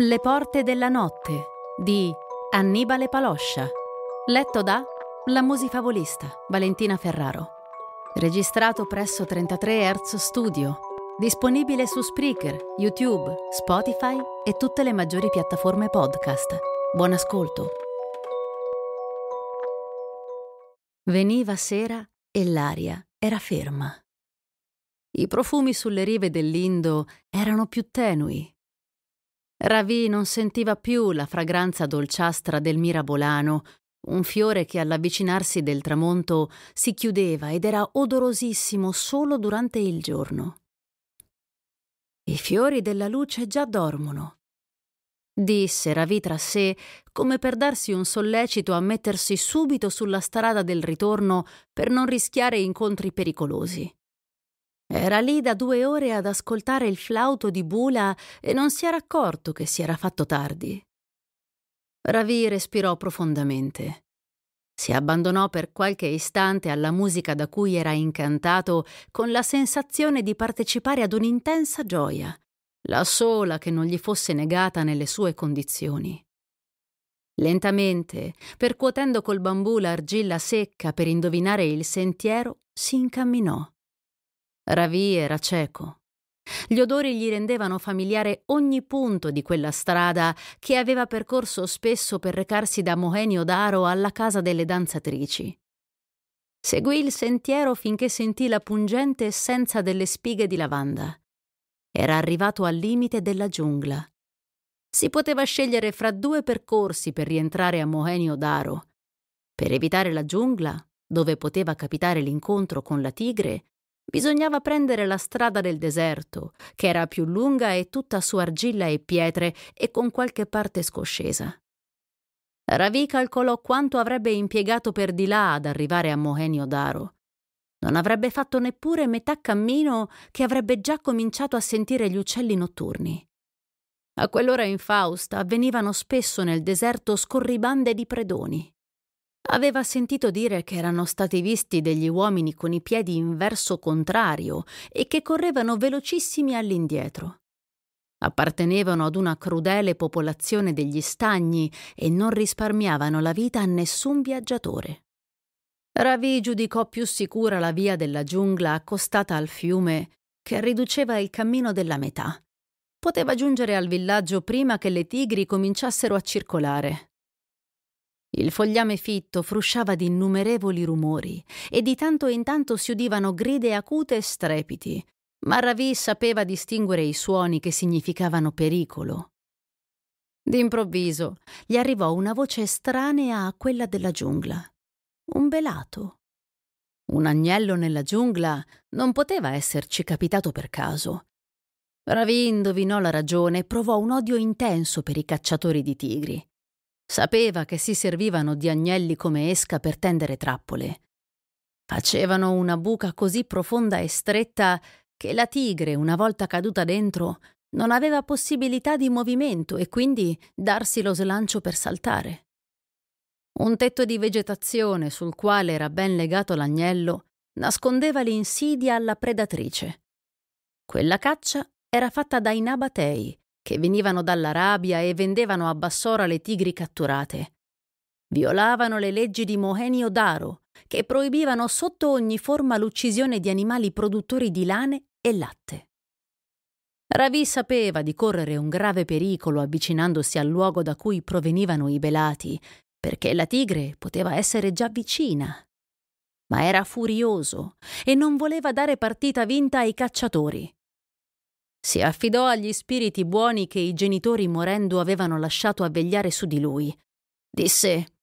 Le porte della notte di Annibale Paloscia, letto da la musifavolista Valentina Ferraro. Registrato presso 33 Hz Studio, disponibile su Spreaker, YouTube, Spotify e tutte le maggiori piattaforme podcast. Buon ascolto. Veniva sera e l'aria era ferma. I profumi sulle rive dell'Indo erano più tenui Ravi non sentiva più la fragranza dolciastra del mirabolano, un fiore che all'avvicinarsi del tramonto si chiudeva ed era odorosissimo solo durante il giorno. I fiori della luce già dormono, disse Ravi tra sé, come per darsi un sollecito a mettersi subito sulla strada del ritorno per non rischiare incontri pericolosi. Era lì da due ore ad ascoltare il flauto di Bula e non si era accorto che si era fatto tardi. Ravi respirò profondamente. Si abbandonò per qualche istante alla musica da cui era incantato con la sensazione di partecipare ad un'intensa gioia, la sola che non gli fosse negata nelle sue condizioni. Lentamente, percuotendo col bambù l'argilla secca per indovinare il sentiero, si incamminò. Ravi era cieco. Gli odori gli rendevano familiare ogni punto di quella strada che aveva percorso spesso per recarsi da Mohenio Daro alla casa delle danzatrici. Seguì il sentiero finché sentì la pungente essenza delle spighe di lavanda. Era arrivato al limite della giungla. Si poteva scegliere fra due percorsi per rientrare a Mohenio Daro. Per evitare la giungla, dove poteva capitare l'incontro con la tigre, Bisognava prendere la strada del deserto, che era più lunga e tutta su argilla e pietre e con qualche parte scoscesa. Ravi calcolò quanto avrebbe impiegato per di là ad arrivare a Mohenio Daro. Non avrebbe fatto neppure metà cammino che avrebbe già cominciato a sentire gli uccelli notturni. A quell'ora in Fausta avvenivano spesso nel deserto scorribande di predoni. Aveva sentito dire che erano stati visti degli uomini con i piedi in verso contrario e che correvano velocissimi all'indietro. Appartenevano ad una crudele popolazione degli stagni e non risparmiavano la vita a nessun viaggiatore. Ravi giudicò più sicura la via della giungla accostata al fiume, che riduceva il cammino della metà. Poteva giungere al villaggio prima che le tigri cominciassero a circolare. Il fogliame fitto frusciava di innumerevoli rumori e di tanto in tanto si udivano gride acute e strepiti, ma Ravi sapeva distinguere i suoni che significavano pericolo. D'improvviso gli arrivò una voce estranea a quella della giungla. Un belato. Un agnello nella giungla non poteva esserci capitato per caso. Ravi indovinò la ragione e provò un odio intenso per i cacciatori di tigri. Sapeva che si servivano di agnelli come esca per tendere trappole. Facevano una buca così profonda e stretta che la tigre, una volta caduta dentro, non aveva possibilità di movimento e quindi darsi lo slancio per saltare. Un tetto di vegetazione sul quale era ben legato l'agnello nascondeva l'insidia alla predatrice. Quella caccia era fatta dai nabatei, che venivano dall'Arabia e vendevano a Bassora le tigri catturate. Violavano le leggi di Mohenio Daro, che proibivano sotto ogni forma l'uccisione di animali produttori di lane e latte. Ravi sapeva di correre un grave pericolo avvicinandosi al luogo da cui provenivano i belati, perché la tigre poteva essere già vicina. Ma era furioso e non voleva dare partita vinta ai cacciatori. Si affidò agli spiriti buoni che i genitori morendo avevano lasciato a vegliare su di lui. Disse: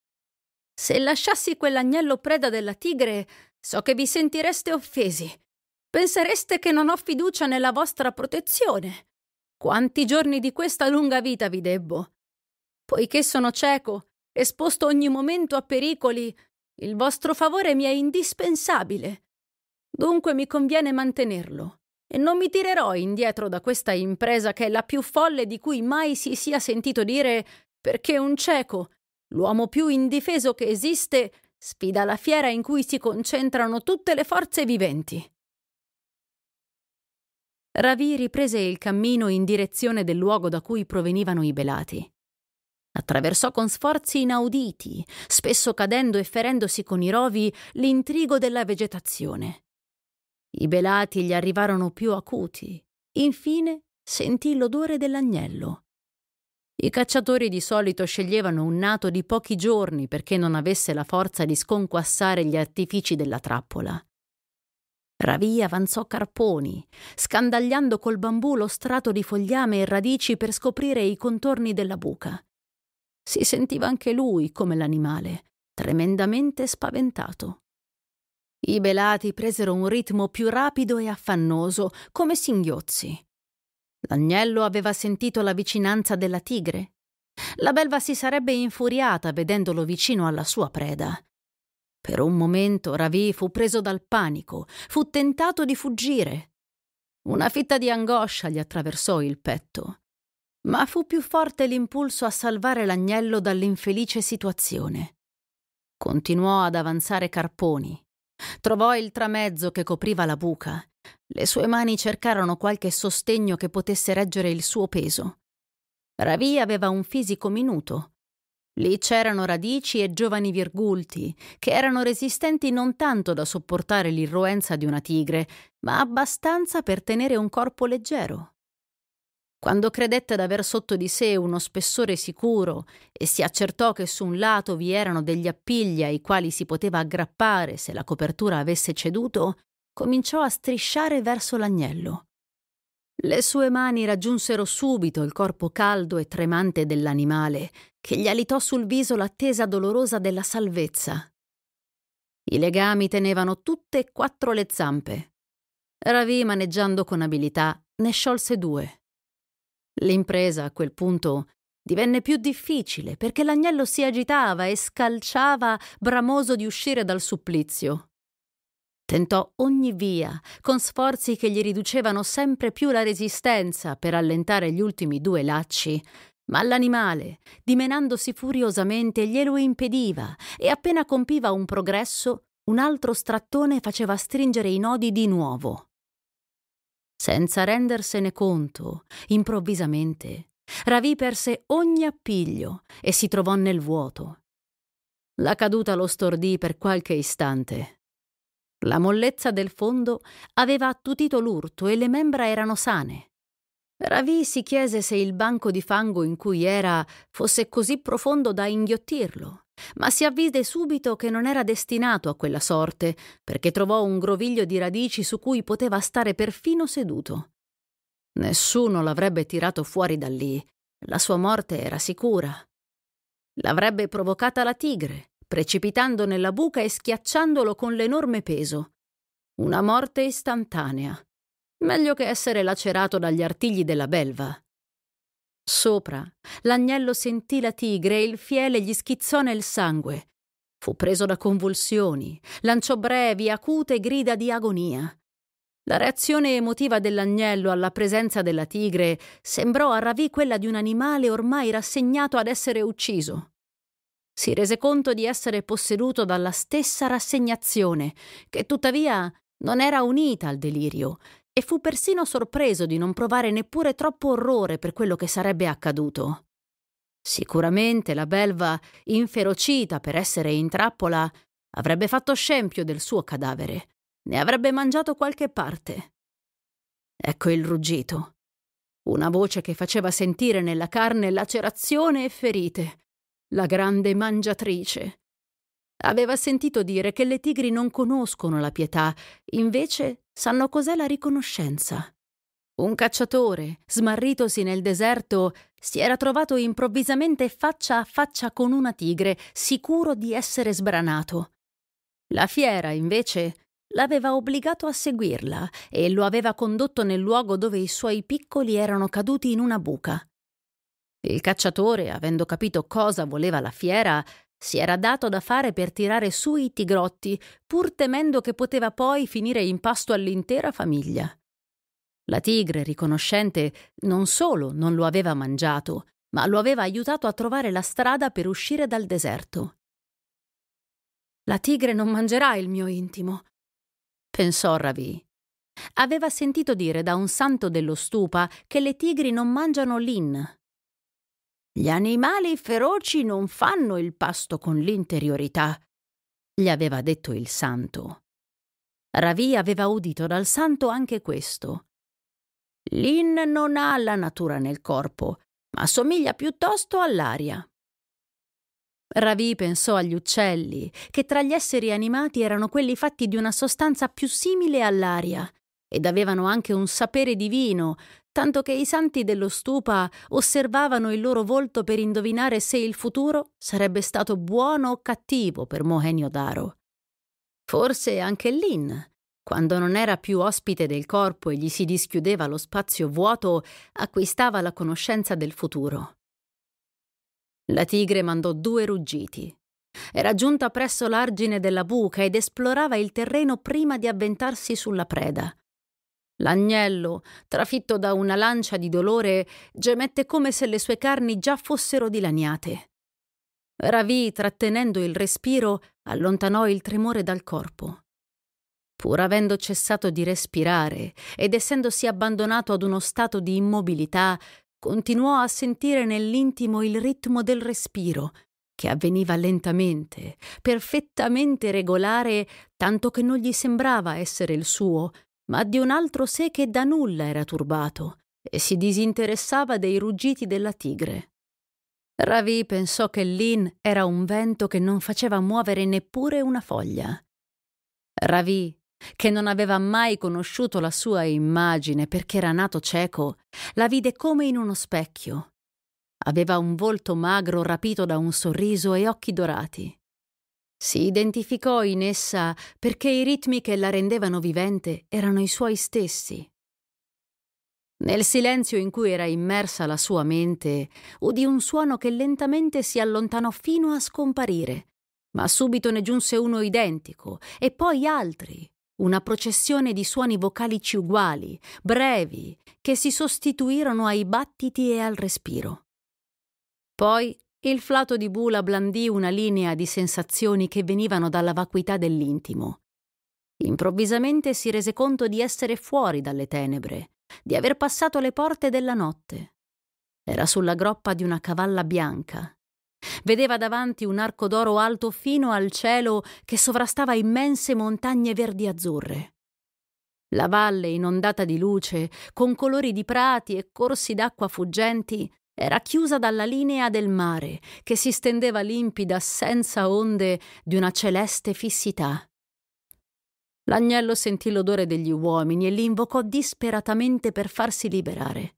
Se lasciassi quell'agnello preda della tigre, so che vi sentireste offesi. Pensereste che non ho fiducia nella vostra protezione. Quanti giorni di questa lunga vita vi debbo? Poiché sono cieco, esposto ogni momento a pericoli, il vostro favore mi è indispensabile. Dunque mi conviene mantenerlo. E non mi tirerò indietro da questa impresa che è la più folle di cui mai si sia sentito dire perché un cieco, l'uomo più indifeso che esiste, sfida la fiera in cui si concentrano tutte le forze viventi. Ravi riprese il cammino in direzione del luogo da cui provenivano i belati. Attraversò con sforzi inauditi, spesso cadendo e ferendosi con i rovi, l'intrigo della vegetazione. I belati gli arrivarono più acuti. Infine sentì l'odore dell'agnello. I cacciatori di solito sceglievano un nato di pochi giorni perché non avesse la forza di sconquassare gli artifici della trappola. Ravì avanzò carponi, scandagliando col bambù lo strato di fogliame e radici per scoprire i contorni della buca. Si sentiva anche lui come l'animale, tremendamente spaventato. I belati presero un ritmo più rapido e affannoso, come singhiozzi. L'agnello aveva sentito la vicinanza della tigre. La belva si sarebbe infuriata vedendolo vicino alla sua preda. Per un momento Ravi fu preso dal panico, fu tentato di fuggire. Una fitta di angoscia gli attraversò il petto. Ma fu più forte l'impulso a salvare l'agnello dall'infelice situazione. Continuò ad avanzare carponi, Trovò il tramezzo che copriva la buca. Le sue mani cercarono qualche sostegno che potesse reggere il suo peso. Ravi aveva un fisico minuto. Lì c'erano radici e giovani virgulti, che erano resistenti non tanto da sopportare l'irruenza di una tigre, ma abbastanza per tenere un corpo leggero. Quando credette d'aver sotto di sé uno spessore sicuro e si accertò che su un lato vi erano degli appigli ai quali si poteva aggrappare se la copertura avesse ceduto, cominciò a strisciare verso l'agnello. Le sue mani raggiunsero subito il corpo caldo e tremante dell'animale, che gli alitò sul viso l'attesa dolorosa della salvezza. I legami tenevano tutte e quattro le zampe. Ravi, maneggiando con abilità, ne sciolse due. L'impresa a quel punto divenne più difficile perché l'agnello si agitava e scalciava bramoso di uscire dal supplizio. Tentò ogni via, con sforzi che gli riducevano sempre più la resistenza per allentare gli ultimi due lacci, ma l'animale, dimenandosi furiosamente, glielo impediva e appena compiva un progresso, un altro strattone faceva stringere i nodi di nuovo. Senza rendersene conto, improvvisamente, Ravi perse ogni appiglio e si trovò nel vuoto. La caduta lo stordì per qualche istante. La mollezza del fondo aveva attutito l'urto e le membra erano sane. Ravi si chiese se il banco di fango in cui era fosse così profondo da inghiottirlo ma si avvide subito che non era destinato a quella sorte, perché trovò un groviglio di radici su cui poteva stare perfino seduto. Nessuno l'avrebbe tirato fuori da lì, la sua morte era sicura. L'avrebbe provocata la tigre, precipitando nella buca e schiacciandolo con l'enorme peso. Una morte istantanea. Meglio che essere lacerato dagli artigli della belva. Sopra, l'agnello sentì la tigre e il fiele gli schizzò nel sangue. Fu preso da convulsioni, lanciò brevi, acute grida di agonia. La reazione emotiva dell'agnello alla presenza della tigre sembrò a Ravì quella di un animale ormai rassegnato ad essere ucciso. Si rese conto di essere posseduto dalla stessa rassegnazione, che tuttavia non era unita al delirio, e fu persino sorpreso di non provare neppure troppo orrore per quello che sarebbe accaduto. Sicuramente la belva, inferocita per essere in trappola, avrebbe fatto scempio del suo cadavere, ne avrebbe mangiato qualche parte. Ecco il ruggito. Una voce che faceva sentire nella carne lacerazione e ferite. La grande mangiatrice, Aveva sentito dire che le tigri non conoscono la pietà, invece sanno cos'è la riconoscenza. Un cacciatore, smarritosi nel deserto, si era trovato improvvisamente faccia a faccia con una tigre, sicuro di essere sbranato. La fiera, invece, l'aveva obbligato a seguirla e lo aveva condotto nel luogo dove i suoi piccoli erano caduti in una buca. Il cacciatore, avendo capito cosa voleva la fiera, si era dato da fare per tirare su i tigrotti, pur temendo che poteva poi finire in pasto all'intera famiglia. La tigre, riconoscente, non solo non lo aveva mangiato, ma lo aveva aiutato a trovare la strada per uscire dal deserto. La tigre non mangerà il mio intimo, pensò Ravi. Aveva sentito dire da un santo dello stupa che le tigri non mangiano lin, gli animali feroci non fanno il pasto con l'interiorità, gli aveva detto il santo. Ravi aveva udito dal santo anche questo. Lin non ha la natura nel corpo, ma somiglia piuttosto all'aria. Ravi pensò agli uccelli, che tra gli esseri animati erano quelli fatti di una sostanza più simile all'aria, ed avevano anche un sapere divino, tanto che i santi dello stupa osservavano il loro volto per indovinare se il futuro sarebbe stato buono o cattivo per Mohenio daro Forse anche Lin, quando non era più ospite del corpo e gli si dischiudeva lo spazio vuoto, acquistava la conoscenza del futuro. La tigre mandò due ruggiti. Era giunta presso l'argine della buca ed esplorava il terreno prima di avventarsi sulla preda. L'agnello, trafitto da una lancia di dolore, gemette come se le sue carni già fossero dilaniate. Ravi, trattenendo il respiro, allontanò il tremore dal corpo. Pur avendo cessato di respirare ed essendosi abbandonato ad uno stato di immobilità, continuò a sentire nell'intimo il ritmo del respiro, che avveniva lentamente, perfettamente regolare, tanto che non gli sembrava essere il suo, ma di un altro sé che da nulla era turbato e si disinteressava dei ruggiti della tigre. Ravi pensò che Lin era un vento che non faceva muovere neppure una foglia. Ravi, che non aveva mai conosciuto la sua immagine perché era nato cieco, la vide come in uno specchio. Aveva un volto magro rapito da un sorriso e occhi dorati. Si identificò in essa perché i ritmi che la rendevano vivente erano i suoi stessi. Nel silenzio in cui era immersa la sua mente, udì un suono che lentamente si allontanò fino a scomparire, ma subito ne giunse uno identico e poi altri, una processione di suoni vocalici uguali, brevi, che si sostituirono ai battiti e al respiro. Poi il flato di Bula blandì una linea di sensazioni che venivano dalla vacuità dell'intimo. Improvvisamente si rese conto di essere fuori dalle tenebre, di aver passato le porte della notte. Era sulla groppa di una cavalla bianca. Vedeva davanti un arco d'oro alto fino al cielo che sovrastava immense montagne verdi azzurre. La valle inondata di luce, con colori di prati e corsi d'acqua fuggenti, era chiusa dalla linea del mare che si stendeva limpida senza onde di una celeste fissità. L'agnello sentì l'odore degli uomini e li invocò disperatamente per farsi liberare.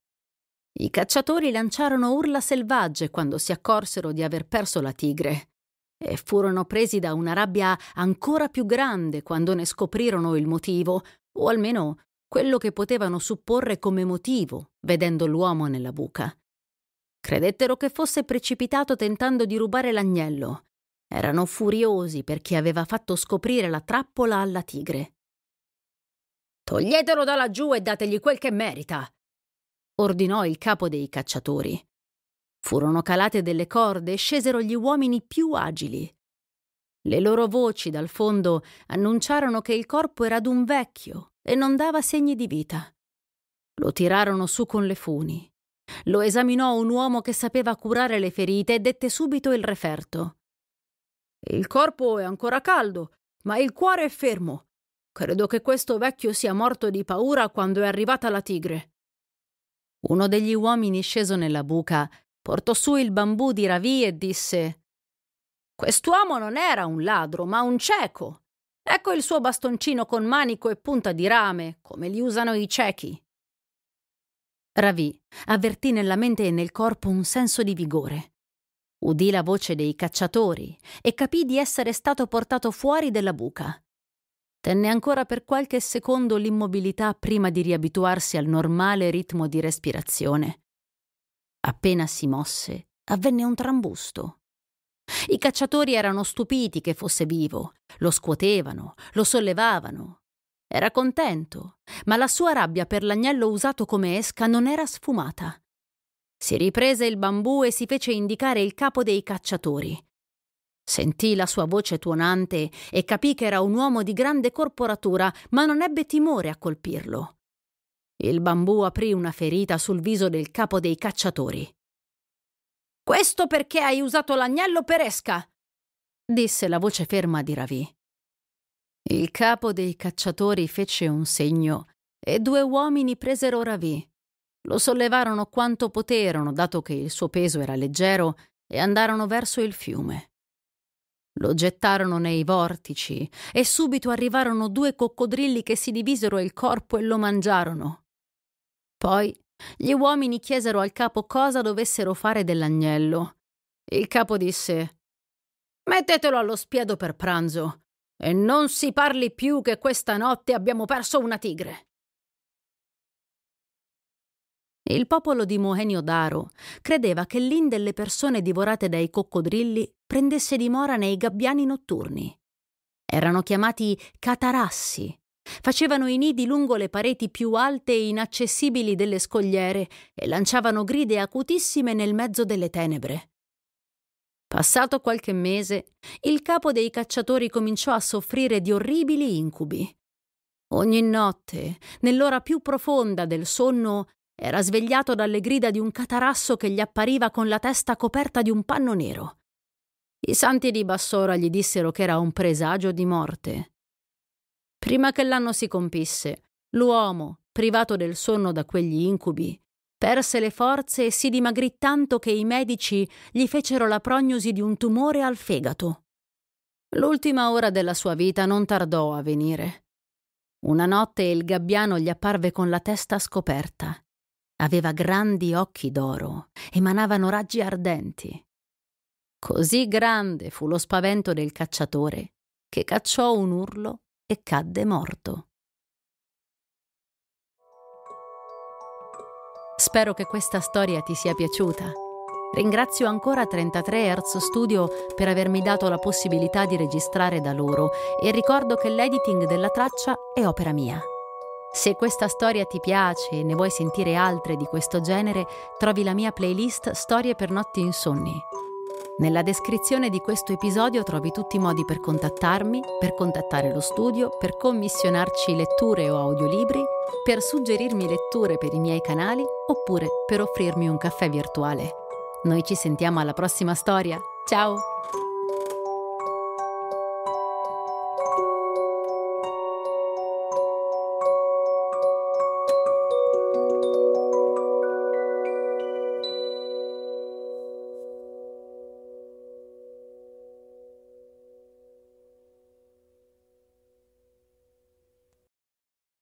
I cacciatori lanciarono urla selvagge quando si accorsero di aver perso la tigre e furono presi da una rabbia ancora più grande quando ne scoprirono il motivo, o almeno quello che potevano supporre come motivo, vedendo l'uomo nella buca. Credettero che fosse precipitato tentando di rubare l'agnello. Erano furiosi perché aveva fatto scoprire la trappola alla tigre. Toglietelo da laggiù e dategli quel che merita! ordinò il capo dei cacciatori. Furono calate delle corde e scesero gli uomini più agili. Le loro voci dal fondo annunciarono che il corpo era d'un vecchio e non dava segni di vita. Lo tirarono su con le funi. Lo esaminò un uomo che sapeva curare le ferite e dette subito il referto. Il corpo è ancora caldo, ma il cuore è fermo. Credo che questo vecchio sia morto di paura quando è arrivata la tigre. Uno degli uomini sceso nella buca portò su il bambù di Ravi e disse Quest'uomo non era un ladro, ma un cieco. Ecco il suo bastoncino con manico e punta di rame, come li usano i ciechi. Ravi avvertì nella mente e nel corpo un senso di vigore. Udì la voce dei cacciatori e capì di essere stato portato fuori della buca. Tenne ancora per qualche secondo l'immobilità prima di riabituarsi al normale ritmo di respirazione. Appena si mosse, avvenne un trambusto. I cacciatori erano stupiti che fosse vivo, lo scuotevano, lo sollevavano, era contento, ma la sua rabbia per l'agnello usato come esca non era sfumata. Si riprese il bambù e si fece indicare il capo dei cacciatori. Sentì la sua voce tuonante e capì che era un uomo di grande corporatura, ma non ebbe timore a colpirlo. Il bambù aprì una ferita sul viso del capo dei cacciatori. Questo perché hai usato l'agnello per esca, disse la voce ferma di Ravi. Il capo dei cacciatori fece un segno e due uomini presero Ravi. Lo sollevarono quanto poterono, dato che il suo peso era leggero, e andarono verso il fiume. Lo gettarono nei vortici e subito arrivarono due coccodrilli che si divisero il corpo e lo mangiarono. Poi gli uomini chiesero al capo cosa dovessero fare dell'agnello. Il capo disse Mettetelo allo spiedo per pranzo e non si parli più che questa notte abbiamo perso una tigre. Il popolo di Mohenio-Daro credeva che l'in delle persone divorate dai coccodrilli prendesse dimora nei gabbiani notturni. Erano chiamati catarassi. Facevano i nidi lungo le pareti più alte e inaccessibili delle scogliere e lanciavano gride acutissime nel mezzo delle tenebre. Passato qualche mese, il capo dei cacciatori cominciò a soffrire di orribili incubi. Ogni notte, nell'ora più profonda del sonno, era svegliato dalle grida di un catarasso che gli appariva con la testa coperta di un panno nero. I santi di Bassora gli dissero che era un presagio di morte. Prima che l'anno si compisse, l'uomo, privato del sonno da quegli incubi, Perse le forze e si dimagrì tanto che i medici gli fecero la prognosi di un tumore al fegato. L'ultima ora della sua vita non tardò a venire. Una notte il gabbiano gli apparve con la testa scoperta. Aveva grandi occhi d'oro, emanavano raggi ardenti. Così grande fu lo spavento del cacciatore che cacciò un urlo e cadde morto. Spero che questa storia ti sia piaciuta. Ringrazio ancora 33 hz Studio per avermi dato la possibilità di registrare da loro e ricordo che l'editing della traccia è opera mia. Se questa storia ti piace e ne vuoi sentire altre di questo genere, trovi la mia playlist Storie per notti insonni. Nella descrizione di questo episodio trovi tutti i modi per contattarmi, per contattare lo studio, per commissionarci letture o audiolibri, per suggerirmi letture per i miei canali oppure per offrirmi un caffè virtuale. Noi ci sentiamo alla prossima storia. Ciao!